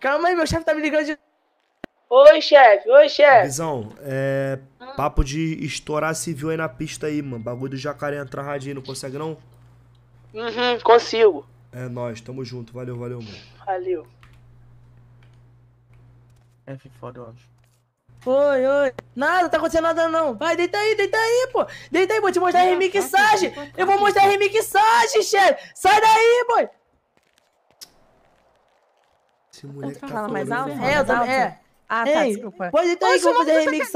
Calma aí, meu chefe tá me ligando de. Oi, chefe, oi, chefe. Visão, é. Ah. Papo de estourar civil aí na pista aí, mano. Bagulho do jacaré entrar radinho, não consegue não? Uhum, consigo. É nóis, tamo junto. Valeu, valeu, mano. Valeu. F foda, eu acho. Oi, oi. Nada, tá acontecendo nada não. Vai, deita aí, deita aí, pô. Deita aí, vou te mostrar a remixagem. Tá eu vou mostrar a remixagem, chefe. Sai daí, boy. Esse moleque tá falando é, é. mais alto? É, eu tava... É. Ah, tá, Ei, desculpa. Pode então aí que eu vou fazer remix